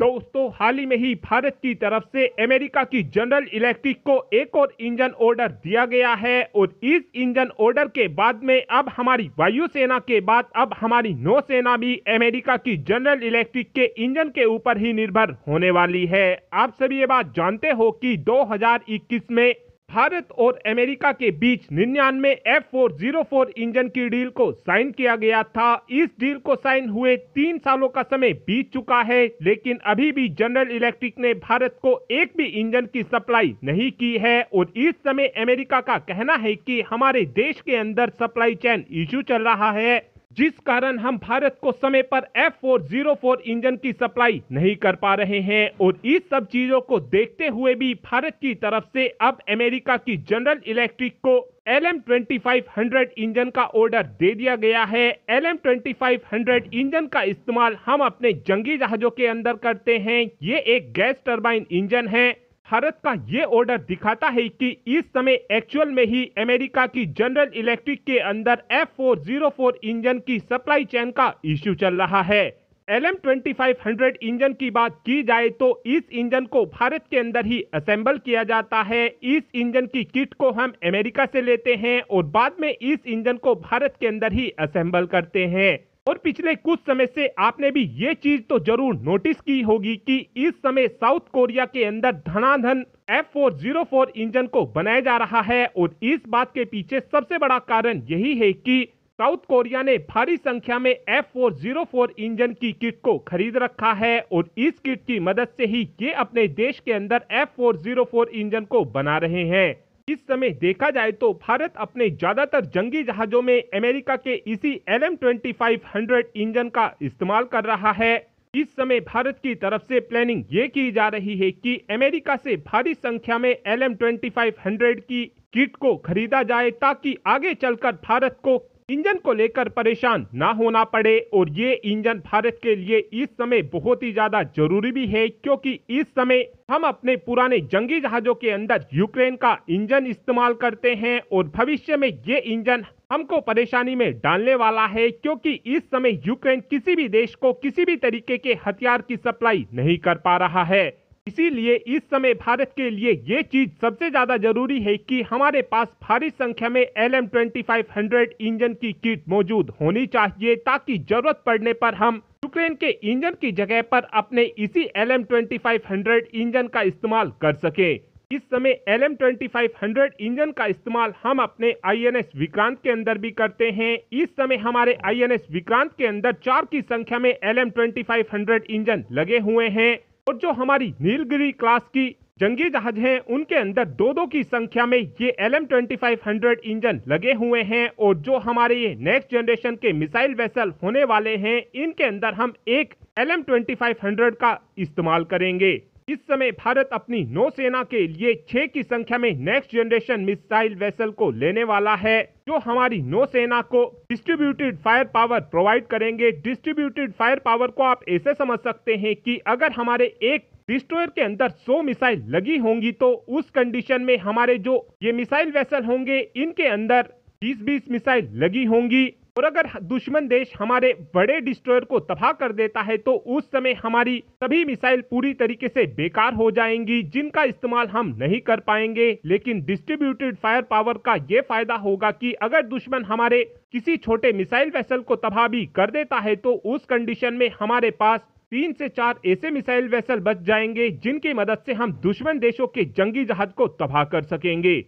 दोस्तों हाल ही में ही भारत की तरफ से अमेरिका की जनरल इलेक्ट्रिक को एक और इंजन ऑर्डर दिया गया है और इस इंजन ऑर्डर के बाद में अब हमारी वायुसेना के बाद अब हमारी नौसेना भी अमेरिका की जनरल इलेक्ट्रिक के इंजन के ऊपर ही निर्भर होने वाली है आप सभी ये बात जानते हो कि 2021 में भारत और अमेरिका के बीच निन्यानवे F four zero four engine की डील को साइन किया गया था इस डील को साइन हुए तीन सालों का समय बीत चुका है लेकिन अभी भी जनरल इलेक्ट्रिक ने भारत को एक भी इंजन की सप्लाई नहीं की है और इस समय अमेरिका का कहना है कि हमारे देश के अंदर सप्लाई चैन इश्यू चल रहा है जिस कारण हम भारत को समय पर F four zero four engine की सप्लाई नहीं कर पा रहे हैं और इस सब चीजों को देखते हुए भी भारत की तरफ से अब अमेरिका की जनरल इलेक्ट्रिक को L M twenty five hundred engine का ऑर्डर दे दिया गया है L M twenty five hundred engine का इस्तेमाल हम अपने जंगी जहाजों के अंदर करते हैं ये एक गैस टर्बाइन इंजन है भारत का ये ऑर्डर दिखाता है कि इस समय एक्चुअल में ही अमेरिका की जनरल इलेक्ट्रिक के अंदर F404 इंजन की सप्लाई चेन का इश्यू चल रहा है एल एम इंजन की बात की जाए तो इस इंजन को भारत के अंदर ही असेंबल किया जाता है इस इंजन की किट को हम अमेरिका से लेते हैं और बाद में इस इंजन को भारत के अंदर ही असेंबल करते हैं और पिछले कुछ समय से आपने भी ये चीज तो जरूर नोटिस की होगी कि इस समय साउथ कोरिया के अंदर धनाधन फोर इंजन को बनाया जा रहा है और इस बात के पीछे सबसे बड़ा कारण यही है कि साउथ कोरिया ने भारी संख्या में एफ फोर इंजन की किट को खरीद रखा है और इस किट की मदद से ही ये अपने देश के अंदर एफ फोर इंजन को बना रहे हैं इस समय देखा जाए तो भारत अपने ज्यादातर जंगी जहाजों में अमेरिका के इसी एल एम इंजन का इस्तेमाल कर रहा है इस समय भारत की तरफ से प्लानिंग ये की जा रही है कि अमेरिका से भारी संख्या में एल एम की किट को खरीदा जाए ताकि आगे चलकर भारत को इंजन को लेकर परेशान ना होना पड़े और ये इंजन भारत के लिए इस समय बहुत ही ज्यादा जरूरी भी है क्योंकि इस समय हम अपने पुराने जंगी जहाजों के अंदर यूक्रेन का इंजन इस्तेमाल करते हैं और भविष्य में ये इंजन हमको परेशानी में डालने वाला है क्योंकि इस समय यूक्रेन किसी भी देश को किसी भी तरीके के हथियार की सप्लाई नहीं कर पा रहा है इसीलिए इस समय भारत के लिए ये चीज सबसे ज्यादा जरूरी है कि हमारे पास भारी संख्या में एल एम इंजन की किट मौजूद होनी चाहिए ताकि जरूरत पड़ने पर हम यूक्रेन के इंजन की जगह पर अपने इसी एल एम इंजन का इस्तेमाल कर सके इस समय एल एम इंजन का इस्तेमाल हम अपने आई एन एस विक्रांत के अंदर भी करते हैं इस समय हमारे आई एन एस विक्रांत के अंदर चार की संख्या में एल एम इंजन लगे हुए हैं और जो हमारी नीलगिरी क्लास की जंगी जहाज हैं उनके अंदर दो दो की संख्या में ये L M twenty five hundred engine लगे हुए हैं और जो हमारे ये नेक्स्ट जनरेशन के मिसाइल वेसल होने वाले हैं इनके अंदर हम एक L M twenty five hundred का इस्तेमाल करेंगे इस समय भारत अपनी नौसेना के लिए छह की संख्या में नेक्स्ट जनरेशन मिसाइल वेसल को लेने वाला है जो हमारी नौसेना को डिस्ट्रीब्यूटेड फायर पावर प्रोवाइड करेंगे डिस्ट्रीब्यूटेड फायर पावर को आप ऐसे समझ सकते हैं कि अगर हमारे एक डिस्ट्रोयर के अंदर 100 मिसाइल लगी होंगी तो उस कंडीशन में हमारे जो ये मिसाइल वेसल होंगे इनके अंदर बीस बीस मिसाइल लगी होंगी और अगर दुश्मन देश हमारे बड़े डिस्ट्रॉयर को तबाह कर देता है तो उस समय हमारी सभी मिसाइल पूरी तरीके से बेकार हो जाएंगी जिनका इस्तेमाल हम नहीं कर पाएंगे लेकिन डिस्ट्रीब्यूटेड फायर पावर का ये फायदा होगा कि अगर दुश्मन हमारे किसी छोटे मिसाइल वेसल को तबाह भी कर देता है तो उस कंडीशन में हमारे पास तीन से चार ऐसे मिसाइल वेसल बच जाएंगे जिनकी मदद से हम दुश्मन देशों के जंगी जहाज को तबाह कर सकेंगे